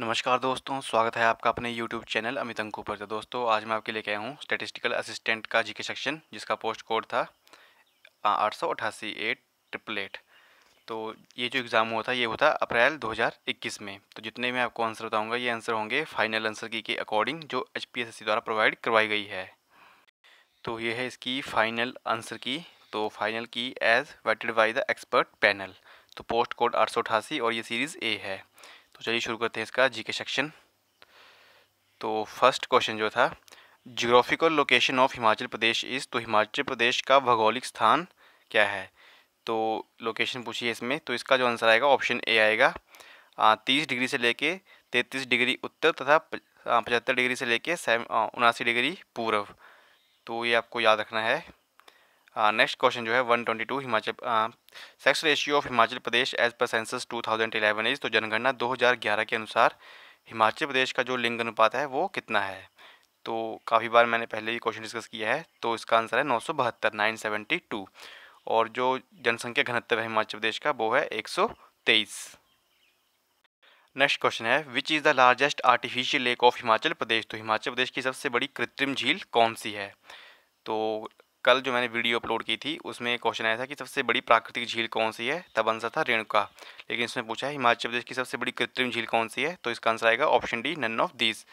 नमस्कार दोस्तों स्वागत है आपका अपने यूट्यूब चैनल अमित अंकू पर तो दोस्तों आज मैं आपके लिए आया हूँ स्टेटिस्टिकल असिस्टेंट का जीके सेक्शन जिसका पोस्ट कोड था आठ सौ अठासी एट ट्रिपल एट तो ये जो एग्ज़ाम हुआ था ये हुआ था अप्रैल 2021 में तो जितने मैं आपको आंसर बताऊँगा ये आंसर होंगे फाइनल आंसर की के अकॉर्डिंग जो एच द्वारा प्रोवाइड करवाई गई है तो ये है इसकी फाइनल आंसर की तो फाइनल की as vetted by the expert panel तो पोस्ट कोड आठ और ये सीरीज़ ए है तो चलिए शुरू करते हैं इसका जी के सेक्शन तो फर्स्ट क्वेश्चन जो था geographical location of Himachal Pradesh is तो हिमाचल प्रदेश का भौगोलिक स्थान क्या है तो लोकेशन पूछिए इसमें तो इसका जो आंसर आएगा ऑप्शन ए आएगा तीस डिग्री से लेके तैंतीस डिग्री उत्तर तथा पचहत्तर डिग्री से लेके उनासी डिग्री पूर्व तो ये आपको याद रखना है नेक्स्ट क्वेश्चन जो है 122 Himachal sex ratio of Himachal Pradesh as per census 2011 is तो जनगणना 2011 के अनुसार हिमाचल प्रदेश का जो लिंग अनुपात है वो कितना है तो काफ़ी बार मैंने पहले भी क्वेश्चन डिस्कस किया है तो इसका आंसर है नौ सौ बहत्तर नाइन सेवेंटी टू और जो जनसंख्या घनत्व है हिमाचल प्रदेश का वो है एक सौ तेईस नेक्स्ट क्वेश्चन है which is the largest artificial lake of Himachal Pradesh तो हिमाचल प्रदेश की सबसे बड़ी कृत्रिम झील कौन सी है तो कल जो मैंने वीडियो अपलोड की थी उसमें क्वेश्चन आया था कि सबसे बड़ी प्राकृतिक झील कौन सी है तब आंसर था रेणुका लेकिन इसमें पूछा है हिमाचल प्रदेश की सबसे बड़ी कृत्रिम झील कौन सी है तो इसका आंसर आएगा option D none of these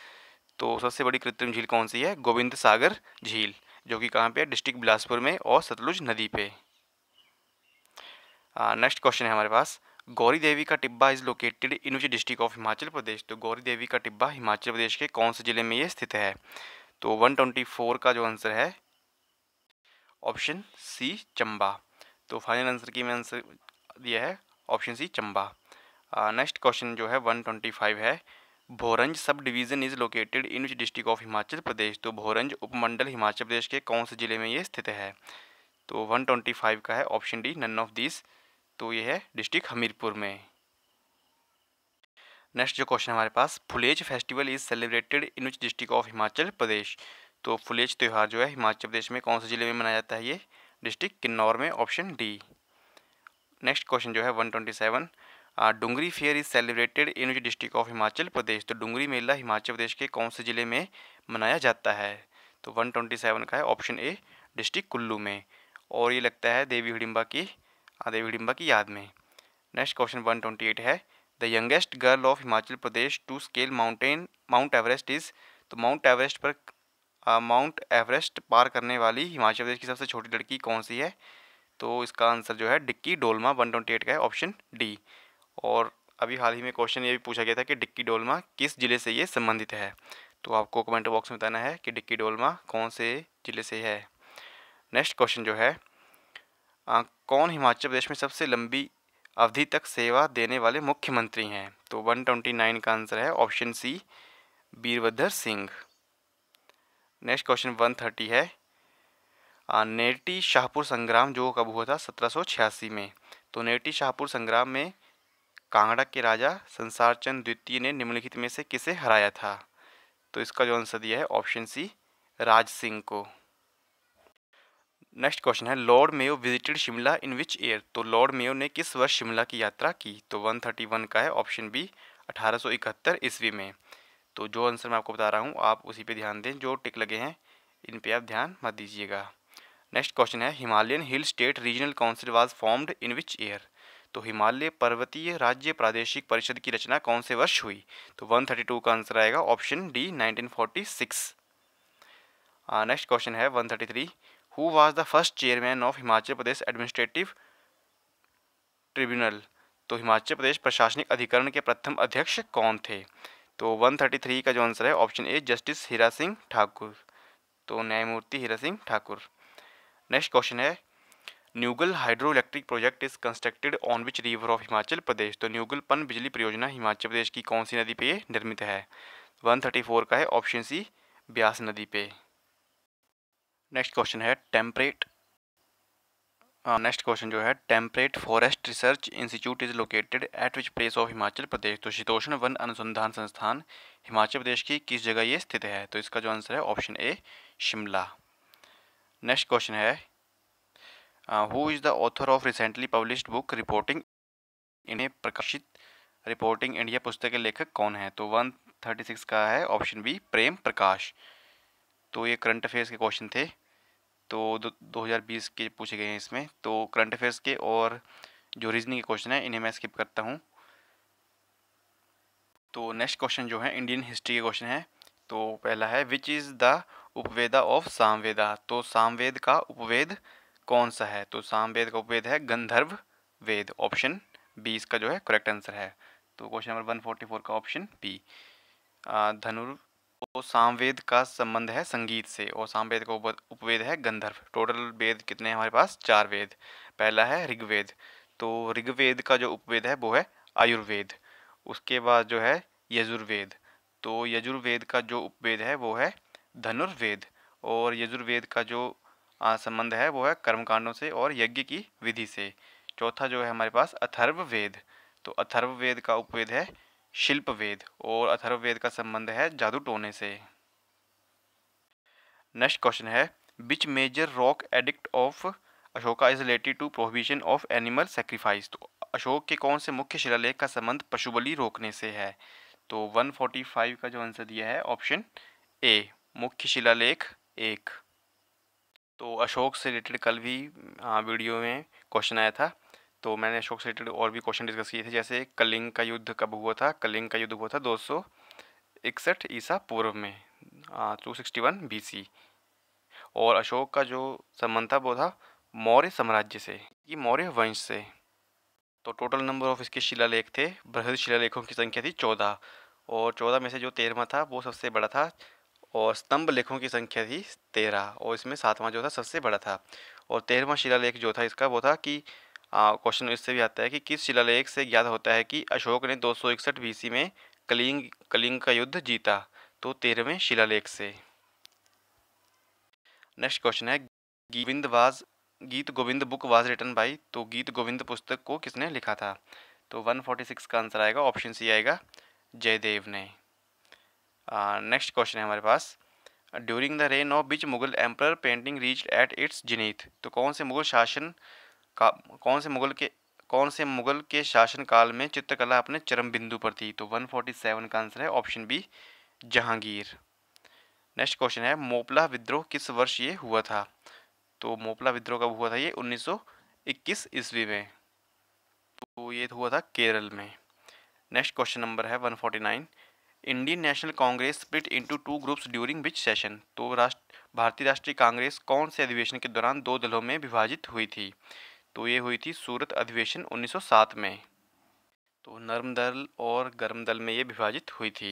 तो सबसे बड़ी कृत्रिम झील कौन सी है गोविंद सागर झील जो कि कहाँ पर है डिस्ट्रिक्ट बिलासपुर में और सतलुज नदी पे नेक्स्ट क्वेश्चन है हमारे पास गौरी देवी का Tibba is located in which district of Himachal Pradesh तो गौरी देवी का टिब्बा हिमाचल प्रदेश के कौन से ज़िले में ये स्थित है तो 124 का जो आंसर है ऑप्शन सी चंबा तो फाइनल आंसर की मैंने आंसर दिया है option C Chamba next question जो है 125 है Bhoranj sub division is located in which district of Himachal Pradesh तो भोरंज उपमंडल हिमाचल प्रदेश के कौन से ज़िले में ये स्थित है तो 125 का है option D none of this तो ये है डिस्ट्रिक्ट हमीरपुर में नेक्स्ट जो क्वेश्चन हमारे पास Phulaich festival is celebrated in which district of Himachal Pradesh तो फुलेज त्यौहार जो है हिमाचल प्रदेश में कौन से ज़िले में मनाया जाता है ये डिस्ट्रिक्ट किन्नौर में ऑप्शन डी नेक्स्ट क्वेश्चन जो है one twenty seven Dungri fair is celebrated in which district of Himachal Pradesh तो डूंगरी मेला हिमाचल प्रदेश के कौन से ज़िले में मनाया जाता है तो वन ट्वेंटी सेवन का है ऑप्शन ए डिस्ट्रिक्ट कुल्लू में और ये लगता है देवी हिडिम्बा की देवी हिडिम्बा की याद में next question one twenty eight है the youngest girl of Himachal Pradesh to scale mountain Mount Everest is तो माउंट एवरेस्ट पर माउंट एवरेस्ट पार करने वाली हिमाचल प्रदेश की सबसे छोटी लड़की कौन सी है तो इसका आंसर जो है Dicky Dolma one twenty eight का है ऑप्शन डी और अभी हाल ही में क्वेश्चन ये भी पूछा गया था कि डिक्की डोलमा किस ज़िले से ये संबंधित है तो आपको कमेंट बॉक्स में बताना है कि डिक्की डोलमा कौन से ज़िले से है नेक्स्ट क्वेश्चन जो है आ, कौन हिमाचल प्रदेश में सबसे लंबी अवधि तक सेवा देने वाले मुख्यमंत्री हैं तो वन ट्वेंटी नाइन का आंसर है option C Virbhadra Singh next question one thirty है नेटी शाहपुर संग्राम जो कब हुआ था सत्रह में तो नेटी शाहपुर संग्राम में कांगड़ा के राजा चंद द्वितीय ने निम्नलिखित में से किसे हराया था तो इसका जो आंसर दिया है ऑप्शन सी राज सिंह को नेक्स्ट क्वेश्चन है Lord Mayo visited Shimla in which year तो लॉर्ड मेयो ने किस वर्ष शिमला की यात्रा की तो 131 का है ऑप्शन बी 1871 ईस्वी में तो जो आंसर मैं आपको बता रहा हूँ आप उसी पे ध्यान दें जो टिक लगे हैं इन पे आप ध्यान मत दीजिएगा नेक्स्ट क्वेश्चन है Himalayan hill state regional council was formed in which year तो हिमालय पर्वतीय राज्य प्रादेशिक परिषद की रचना कौन से वर्ष हुई तो टू का आंसर आएगा option D six next question है three who was the first chairman of Himachal Pradesh administrative tribunal तो हिमाचल प्रदेश प्रशासनिक अधिकरण के प्रथम अध्यक्ष कौन थे तो 133 का जो आंसर है option A justice Hira Singh Thakur तो न्यायमूर्ति हीरा सिंह ठाकुर नेक्स्ट क्वेश्चन है Neugal hydro electric project is constructed on which river of Himachal Pradesh तो न्यूगल पन बिजली परियोजना हिमाचल प्रदेश की कौन सी नदी पे निर्मित है 134 का है ऑप्शन सी ब्यास नदी पे नेक्स्ट क्वेश्चन है टेम्परेट नेक्स्ट uh, क्वेश्चन जो है temperate forest research institute is located at which place of Himachal Pradesh तो शीतोषण वन अनुसंधान संस्थान हिमाचल प्रदेश की किस जगह ये स्थित है तो इसका जो आंसर है option A Shimla next question है who is the author of recently published book reporting इन्हें प्रकाशित रिपोर्टिंग इंडिया पुस्तक के लेखक कौन है तो वन थर्टी सिक्स का है ऑप्शन बी प्रेम प्रकाश तो ये करंट अफेयर्स के क्वेश्चन थे तो दो हज़ार बीस के पूछे गए हैं इसमें तो करंट अफेयर्स के और जो रीजनिंग के क्वेश्चन है इन्हें मैं स्किप करता हूँ तो नेक्स्ट क्वेश्चन जो है इंडियन हिस्ट्री के क्वेश्चन है तो पहला है which is the Upaveda of Samaveda तो सामवेद का उपवेद कौन सा है तो सामवेद का उपवेद है गंधर्व वेद ऑप्शन बी इसका जो है करेक्ट आंसर है तो question number one forty four का ऑप्शन बी धनुर्व सामवेद का संबंध है संगीत से और सामवेद का उपवेद है गंधर्व टोटल वेद कितने हमारे पास चार वेद पहला है ऋग्वेद तो ऋग्वेद का जो उपवेद है वो है आयुर्वेद उसके बाद जो है यजुर्वेद तो यजुर्वेद का जो उपवेद है वो है धनुर्वेद और यजुर्वेद का जो संबंध है वो है कर्मकांडों से और यज्ञ की विधि से चौथा जो है हमारे पास अथर्ववेद तो अथर्ववेद का उपवेद है शिल्प वेद और अथर्ववेद का संबंध है जादू टोने से नेक्स्ट क्वेश्चन है which major rock edict of Ashoka is related to prohibition of animal sacrifice तो अशोक के कौन से मुख्य शिलालेख का संबंध बलि रोकने से है तो 145 का जो आंसर दिया है ऑप्शन ए मुख्य शिलालेख एक तो अशोक से रिलेटेड कल भी वीडियो हाँ, में क्वेश्चन आया था तो मैंने अशोक से रिलेटेड और भी क्वेश्चन डिस्कस किए थे जैसे कलिंग का युद्ध कब हुआ था कलिंग का युद्ध हुआ था दो सौ इकसठ ईसा पूर्व में two sixty one B C और अशोक का जो संबंध था वो था मौर्य साम्राज्य से ये मौर्य वंश से तो टोटल नंबर ऑफ इसके शिलालेख थे बृहद शिलालेखों की संख्या थी चौदह और चौदह में से जो तेरहवा था वो सबसे बड़ा था और स्तंभ लेखों की संख्या थी तेरह और इसमें सातवां जो था सबसे बड़ा था और तेरहवा शिलालेख जो था इसका वो था कि क्वेश्चन इससे भी आता है कि किस शिलालेख से ज्ञात होता है कि अशोक ने दो सौ इकसठ बीसी में कलिंग कलिंग का युद्ध जीता तो तेरहवें शिलालेख से नेक्स्ट क्वेश्चन है Govind was Geet Govind book was written by तो गीत गोविंद पुस्तक को किसने लिखा था तो 146 का आंसर आएगा ऑप्शन सी आएगा जयदेव ने नेक्स्ट क्वेश्चन है हमारे पास during the reign of which Mughal emperor painting reach at its zenith तो कौन से मुगल शासन का कौन से मुगल के कौन से मुगल के शासनकाल में चित्रकला अपने चरम बिंदु पर थी तो 147 का आंसर है option B Jahangir next question है मोपला विद्रोह किस वर्ष ये हुआ था तो मोपला विद्रोह कब हुआ था ये 1921 ईस्वी में तो ये हुआ था केरल में नेक्स्ट क्वेश्चन नंबर है 149 Indian National Congress split into two groups during which session तो राष्ट्र भारतीय राष्ट्रीय कांग्रेस कौन से अधिवेशन के दौरान दो दलों में विभाजित हुई थी तो ये हुई थी सूरत अधिवेशन 1907 में तो नर्म दल और गर्म दल में ये विभाजित हुई थी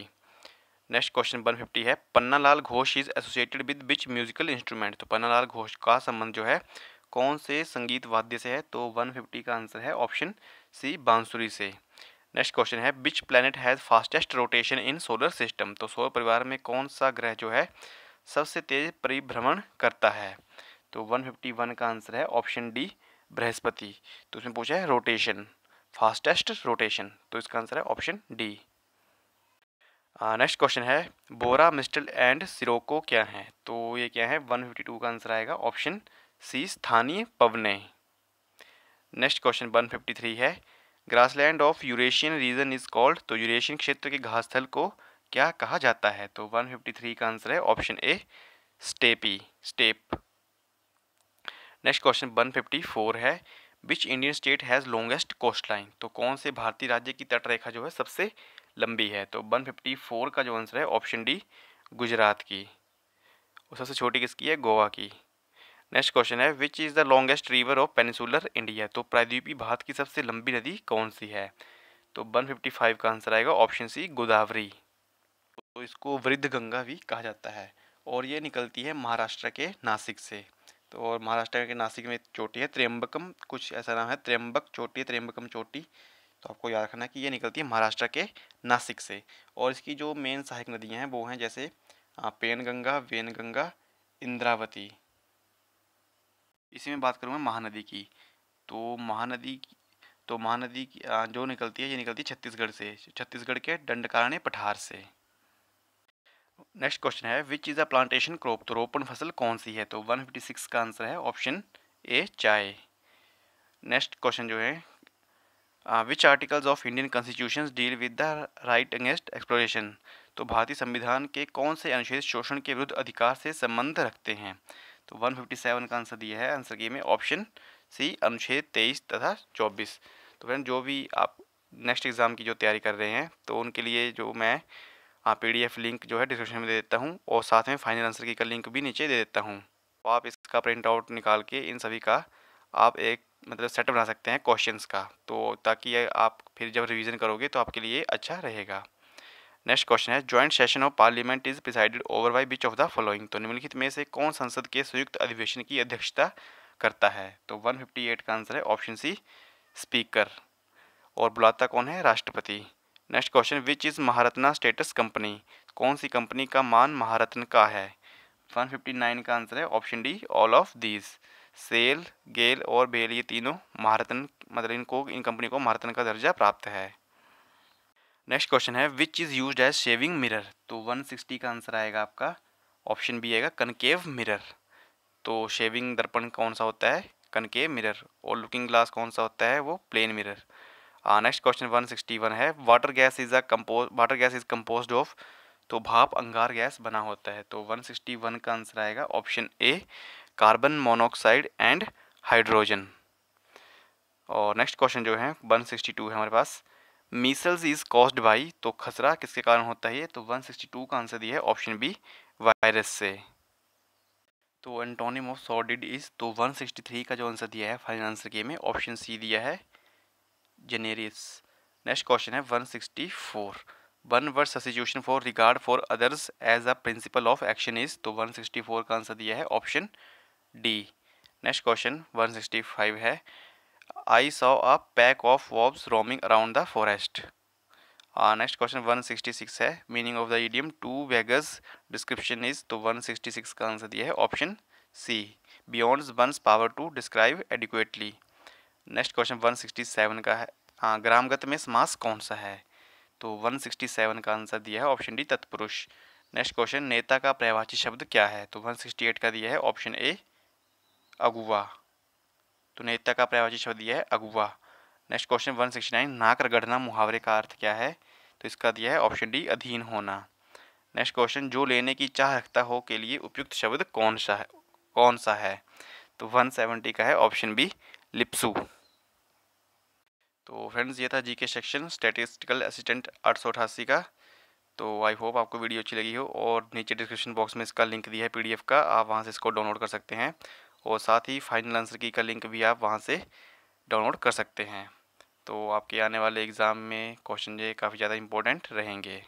नेक्स्ट क्वेश्चन वन फिफ्टी है Pannalal Ghosh is associated with which musical instrument तो पन्नालाल घोष का संबंध जो है कौन से संगीत वाद्य से है तो वन फिफ्टी का आंसर है ऑप्शन सी बांसुरी से नेक्स्ट क्वेश्चन है which planet has fastest rotation in solar system तो सौर परिवार में कौन सा ग्रह जो है सबसे तेज परिभ्रमण करता है तो वन का आंसर है ऑप्शन डी बृहस्पति तो उसमें पूछा है रोटेशन फास्टेस्ट रोटेशन तो इसका आंसर है ऑप्शन डी नेक्स्ट क्वेश्चन है बोरा मिस्टल एंड सिरोको क्या है तो ये क्या है 152 का आंसर आएगा ऑप्शन सी स्थानीय पवने नेक्स्ट क्वेश्चन 153 है grassland of Eurasian region is called तो यूरेशियन क्षेत्र के घासथल को क्या कहा जाता है तो 153 का आंसर है option A steppe steppe next question four है which Indian state has longest coastline तो कौन से भारतीय राज्य की तटरेखा जो है सबसे लंबी है तो 154 का जो आंसर है ऑप्शन डी गुजरात की और सबसे छोटी किसकी है गोवा की नेक्स्ट क्वेश्चन है which is the longest river of peninsular India तो प्रायद्वीपी भारत की सबसे लंबी नदी कौन सी है तो 155 का आंसर आएगा ऑप्शन सी गोदावरी तो इसको वृद्ध गंगा भी कहा जाता है और ये निकलती है महाराष्ट्र के नासिक से तो और महाराष्ट्र के नासिक में चोटी है त्र्यंबकम कुछ ऐसा नाम है त्र्यंबक चोटी त्र्यंबकम चोटी तो आपको याद रखना है कि ये निकलती है महाराष्ट्र के नासिक से और इसकी जो मेन सहायक नदियाँ हैं वो हैं जैसे पेनगंगा वेनगंगा इंद्रावती इसी में बात करूँ मैं महानदी की तो महानदी तो महानदी जो निकलती है ये निकलती है छत्तीसगढ़ से छत्तीसगढ़ के दंडकारण्य पठार से नेक्स्ट क्वेश्चन है which is a plantation crop तो रोपण फसल कौन सी है तो 156 का आंसर है ऑप्शन ए चाय नेक्स्ट क्वेश्चन जो है which articles of Indian constitution deal with the right against exploration तो भारतीय संविधान के कौन से अनुच्छेद शोषण के विरुद्ध अधिकार से संबंध रखते हैं तो 157 का आंसर दिया है आंसर ये में ऑप्शन सी अनुच्छेद 23 तथा 24 तो फ्रेंड जो भी आप नेक्स्ट एग्ज़ाम की जो तैयारी कर रहे हैं तो उनके लिए जो मैं हाँ एफ लिंक जो है डिस्क्रिप्शन में दे देता हूँ और साथ में फाइनल आंसर की का लिंक भी नीचे दे देता हूँ तो आप इसका प्रिंट आउट निकाल के इन सभी का आप एक मतलब सेट बना सकते हैं क्वेश्चंस का तो ताकि आप फिर जब रिवीजन करोगे तो आपके लिए अच्छा रहेगा नेक्स्ट क्वेश्चन है joint session of parliament is presided over by which of the following तो निम्नलिखित में से कौन संसद के संयुक्त अधिवेशन की अध्यक्षता करता है तो 158 का आंसर है ऑप्शन सी स्पीकर और बुलाता कौन है राष्ट्रपति next question which is Maharatna status company कौन सी कंपनी का मान महारत्न का है वन फिफ्टी नाइन का आंसर है option D all of these SAIL GAIL और बेल ये तीनों महारत्न मतलब इनको इन कंपनी को महारत्न का दर्जा प्राप्त है नेक्स्ट क्वेश्चन है which is use as shaving mirror तो वन सिक्सटी का आंसर आएगा आपका ऑप्शन बी आएगा कनकेव मिरर तो शेविंग दर्पण कौन सा होता है कनकेव मिरर और लुकिंग ग्लास कौन सा होता है वो प्लेन मिरर नेक्स्ट क्वेश्चन 161 है water gas is a compose water gas is compose of तो भाप अंगार गैस बना होता है तो 161 का आंसर आएगा option A carbon monoxide and hydrogen और नेक्स्ट क्वेश्चन जो है 162 है हमारे पास मीसल्स इज़ कॉस्ड बाई तो खसरा किसके कारण होता है वन तो 162 का आंसर दिया है ऑप्शन बी वायरस से तो एंटोनिम ऑफ सॉडिड इज़ तो 163 का जो आंसर दिया है फाइनल आंसर के में ऑप्शन सी दिया है जेनेरिस नेक्स्ट क्वेश्चन है 164 one word substitution for regard for others as a principle of action is तो 164 का आंसर दिया है ऑप्शन डी नेक्स्ट क्वेश्चन 165 है I saw a pack of wolves roaming around the forest next question 166 है meaning of the idiom to beggars description is तो 166 का answer दिया है option C beyonds one's power to describe adequately next question 167 का है हाँ ग्रामगत में समास कौन सा है तो 167 का आंसर दिया है ऑप्शन डी तत्पुरुष नेक्स्ट क्वेश्चन नेता का प्रवाची शब्द क्या है तो 168 का दिया है ऑप्शन ए अगुवा तो नेता का पर्यावाची शब्द दिया है अगुवा नेक्स्ट क्वेश्चन नाइन नाकर गढ़ना मुहावरे का अर्थ क्या है तो इसका दिया है ऑप्शन डी अधीन होना नेक्स्ट क्वेश्चन जो लेने की चाह रखता हो के लिए उपयुक्त शब्द कौन सा है कौन सा है तो 170 का है ऑप्शन बी लिप्सू तो फ्रेंड्स ये था जीके सेक्शन स्टैटिस्टिकल असिस्टेंट आठ का तो आई होप आपको वीडियो अच्छी लगी हो और नीचे डिस्क्रिप्शन बॉक्स में इसका लिंक दिया है पीडीएफ का आप वहाँ से इसको डाउनलोड कर सकते हैं और साथ ही फाइनल आंसर की का लिंक भी आप वहाँ से डाउनलोड कर सकते हैं तो आपके आने वाले एग्ज़ाम में क्वेश्चन ये काफ़ी ज़्यादा इंपॉर्टेंट रहेंगे